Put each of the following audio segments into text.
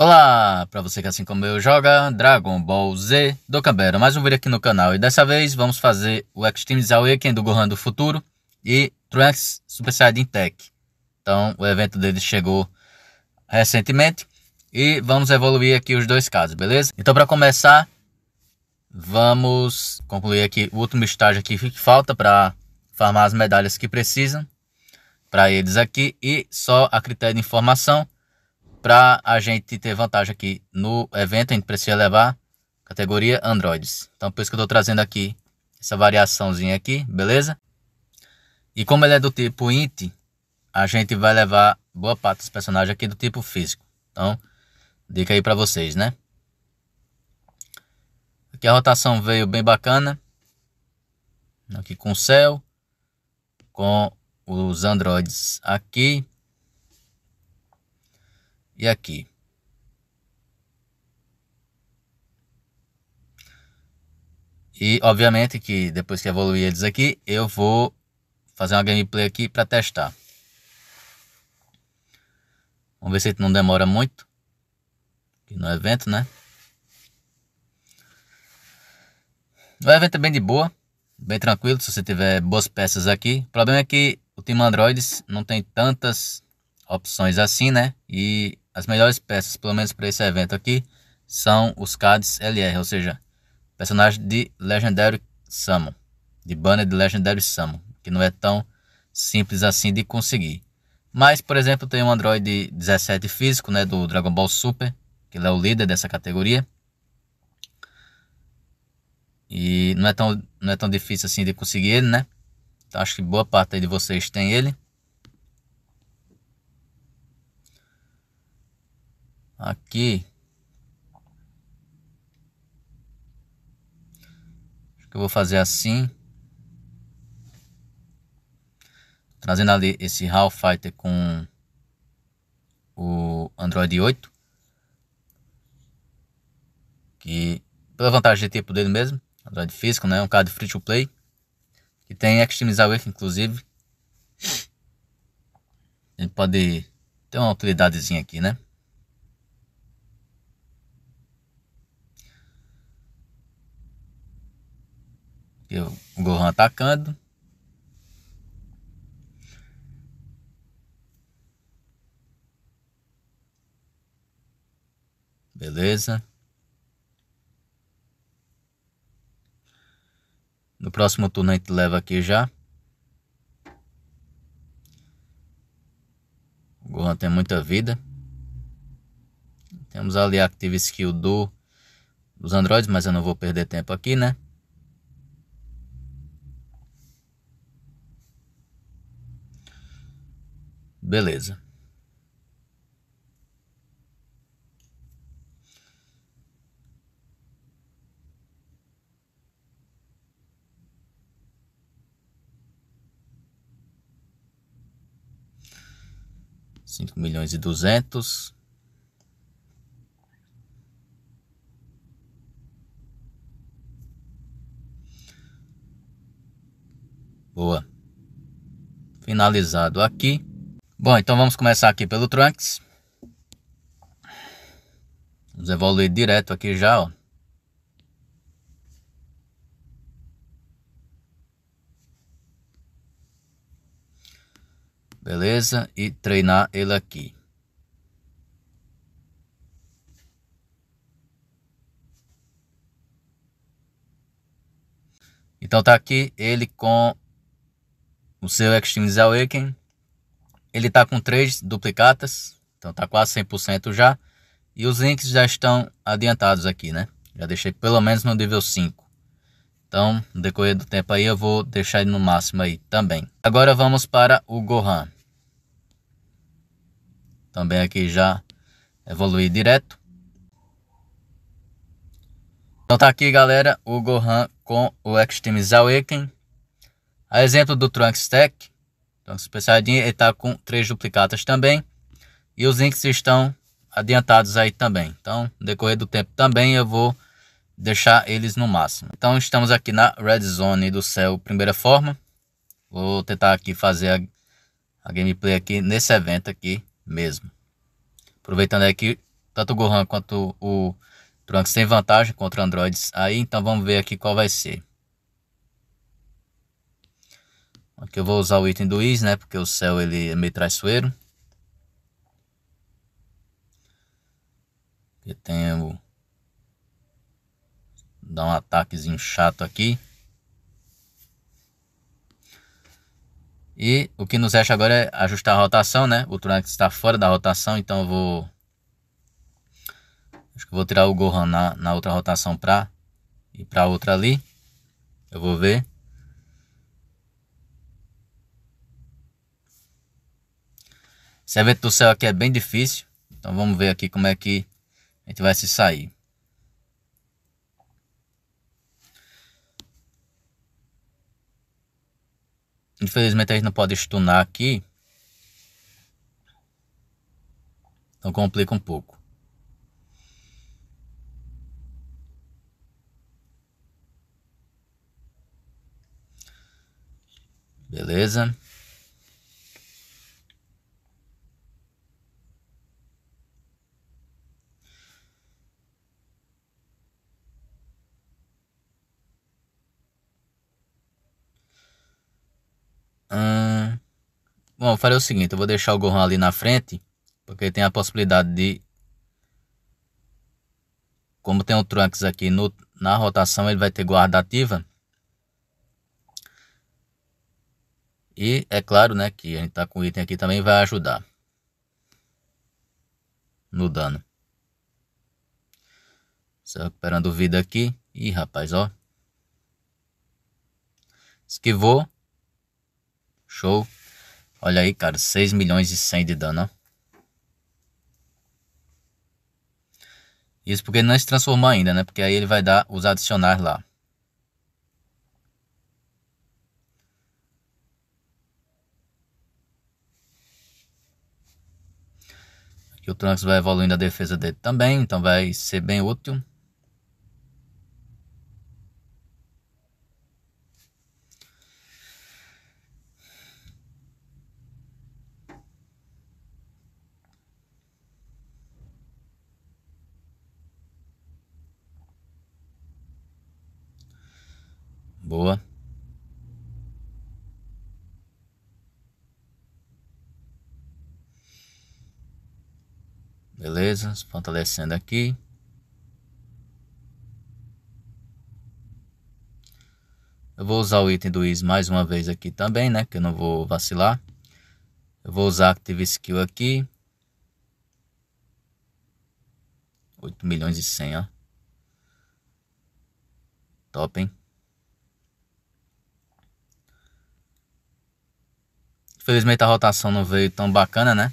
Olá, para você que assim como eu joga Dragon Ball Z do Cambera, mais um vídeo aqui no canal e dessa vez vamos fazer o Extreme Awakening do Gohan do futuro e Trunks Super Saiyajin Tech. Então o evento dele chegou recentemente e vamos evoluir aqui os dois casos, beleza? Então para começar vamos concluir aqui o último estágio aqui que falta para farmar as medalhas que precisam para eles aqui e só a critério de informação para a gente ter vantagem aqui no evento, a gente precisa levar categoria Androids. Então, por isso que eu estou trazendo aqui essa variaçãozinha aqui, beleza? E como ele é do tipo int, a gente vai levar boa parte dos personagens aqui do tipo físico. Então, dica aí para vocês, né? Aqui a rotação veio bem bacana. Aqui com o céu, com os androides aqui e aqui. E obviamente que depois que evoluir eles aqui, eu vou fazer uma gameplay aqui para testar. Vamos ver se não demora muito. Aqui no é evento, né? O é evento é bem de boa, bem tranquilo, se você tiver boas peças aqui. O problema é que o time Androids não tem tantas opções assim, né? E as melhores peças, pelo menos para esse evento aqui, são os CADs LR, ou seja, personagem de Legendary Summon, de banner de Legendary Summon, que não é tão simples assim de conseguir. Mas, por exemplo, tem um Android 17 físico, né, do Dragon Ball Super, que ele é o líder dessa categoria. E não é tão, não é tão difícil assim de conseguir ele, né? Então acho que boa parte de vocês tem ele. Aqui. Acho que eu vou fazer assim. Trazendo ali esse Half Fighter com o Android 8. Que pela vantagem de tipo dele mesmo, Android físico, né? Um card free to play. Que tem Extreme Awake, inclusive. Ele pode ter uma utilidadezinha aqui, né? o Gohan atacando. Beleza. No próximo turno a gente leva aqui já. O Gohan tem muita vida. Temos ali a Active Skill do, dos androides, mas eu não vou perder tempo aqui, né? Beleza. Cinco milhões e duzentos. Boa. Finalizado aqui. Bom, então vamos começar aqui pelo Trunks. Vamos evoluir direto aqui já, ó. Beleza? E treinar ele aqui. Então tá aqui ele com o seu Extreme Awakening. Ele está com três duplicatas, então está quase 100% já. E os links já estão adiantados aqui, né? Já deixei pelo menos no nível 5. Então, no decorrer do tempo aí, eu vou deixar ele no máximo aí também. Agora vamos para o Gohan. Também aqui já evoluí direto. Então tá aqui, galera, o Gohan com o Extreme Awakening. A exemplo do Trunks Tech, então, Super Saiyajin está com três duplicatas também. E os links estão adiantados aí também. Então, no decorrer do tempo também eu vou deixar eles no máximo. Então, estamos aqui na Red Zone do céu, primeira forma. Vou tentar aqui fazer a, a gameplay aqui nesse evento aqui mesmo. Aproveitando aqui que tanto o Gohan quanto o Trunks tem vantagem contra androides aí, então vamos ver aqui qual vai ser. Aqui eu vou usar o item do is, né? Porque o céu ele é meio traiçoeiro. Aqui tenho o... Dá um ataquezinho chato aqui. E o que nos resta agora é ajustar a rotação, né? O Trunks está fora da rotação, então eu vou... Acho que vou tirar o Gohan na, na outra rotação para ir para outra ali. Eu vou ver. Servente do céu aqui é bem difícil. Então vamos ver aqui como é que a gente vai se sair. Infelizmente a gente não pode stunar aqui. Então complica um pouco. Beleza? Bom, eu farei o seguinte, eu vou deixar o Gohan ali na frente, porque tem a possibilidade de... Como tem o Trunks aqui no, na rotação, ele vai ter guarda ativa. E é claro, né, que a gente tá com o item aqui também vai ajudar no dano. Só recuperando vida aqui. Ih, rapaz, ó. Esquivou. Show. Olha aí, cara, 6 milhões e 100 de dano, ó. Isso porque ele não se transformou ainda, né? Porque aí ele vai dar os adicionais lá. Aqui o Trunks vai evoluindo a defesa dele também, então vai ser bem útil. Boa. Beleza, fortalecendo aqui. Eu vou usar o item do is mais uma vez aqui também, né? Que eu não vou vacilar. Eu vou usar Active Skill aqui. 8 milhões e 100, ó. Top, hein? Infelizmente a rotação não veio tão bacana, né?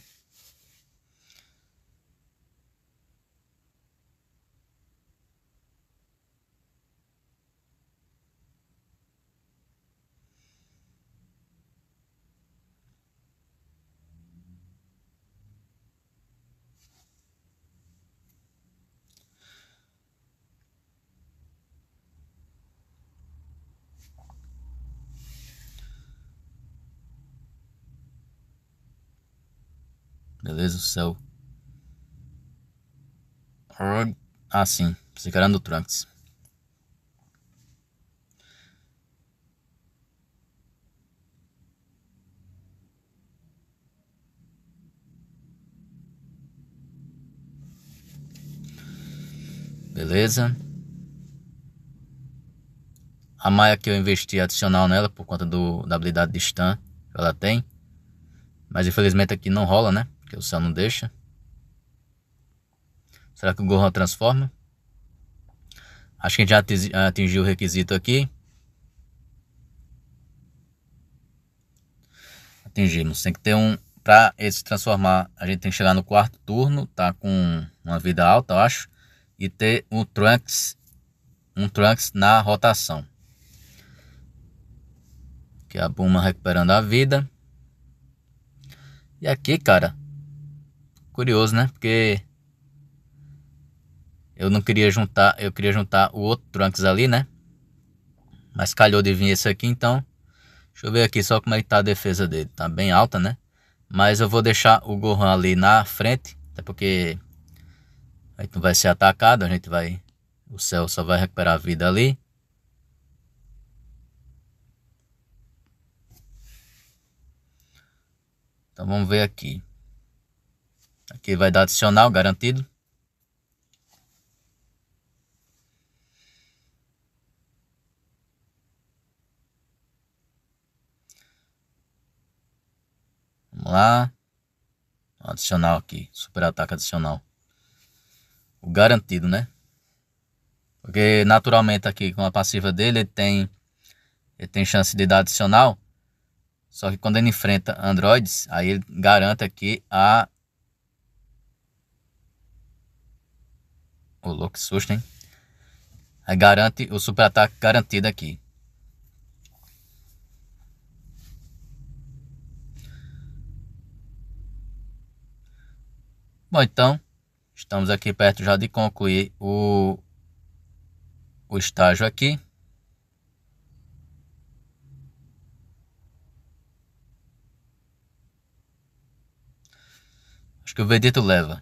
Beleza? O céu. Ah, sim. você que no Trunks. Beleza? A maia que eu investi adicional nela por conta do, da habilidade de stun ela tem. Mas infelizmente aqui não rola, né? Que o céu não deixa. Será que o Gohan transforma? Acho que a gente já atingiu o requisito aqui. Atingimos. Tem que ter um. Para ele se transformar, a gente tem que chegar no quarto turno, tá com uma vida alta, eu acho. E ter um Trunks. Um Trunks na rotação. Que a Buma recuperando a vida. E aqui, cara, Curioso, né? Porque eu não queria juntar, eu queria juntar o outro Trunks ali, né? Mas calhou de vir esse aqui, então. Deixa eu ver aqui só como é que tá a defesa dele. Tá bem alta, né? Mas eu vou deixar o Gohan ali na frente, até porque aí não vai ser atacado, a gente vai o céu só vai recuperar a vida ali. Então vamos ver aqui. Aqui vai dar adicional garantido. Vamos lá. Adicional aqui. Super ataque adicional. O garantido, né? Porque naturalmente aqui com a passiva dele ele tem, ele tem chance de dar adicional. Só que quando ele enfrenta androides, aí ele garante aqui a o oh, louco, que é garante o super-ataque tá garantido aqui. Bom, então, estamos aqui perto já de concluir o, o estágio aqui. Acho que o Vedito leva.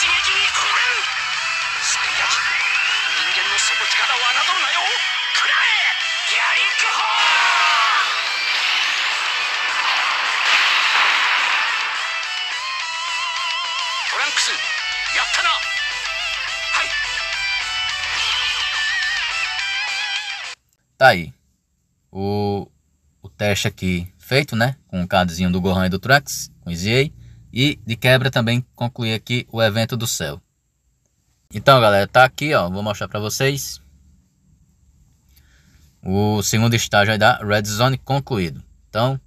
刺激にこれるスカイア人間の底力を侮るなよくらえギャリックホートランクスやったなはい Tá aí. O, o teste aqui feito, né? Com o cardzinho do Gohan e do Trax, com o EZA. E de quebra também concluir aqui o evento do céu. Então galera, tá aqui ó, vou mostrar para vocês. O segundo estágio da Red Zone concluído. Então,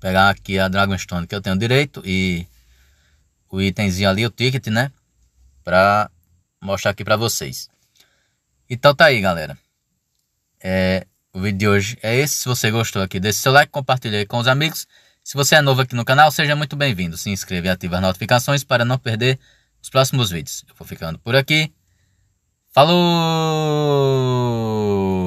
pegar aqui a Dragonstone que eu tenho direito e o itemzinho ali, o ticket, né? para mostrar aqui para vocês. Então tá aí, galera. É, o vídeo de hoje é esse. Se você gostou aqui, deixe seu like, compartilhe com os amigos. Se você é novo aqui no canal, seja muito bem-vindo. Se inscreva e ative as notificações para não perder os próximos vídeos. Eu vou ficando por aqui. Falou!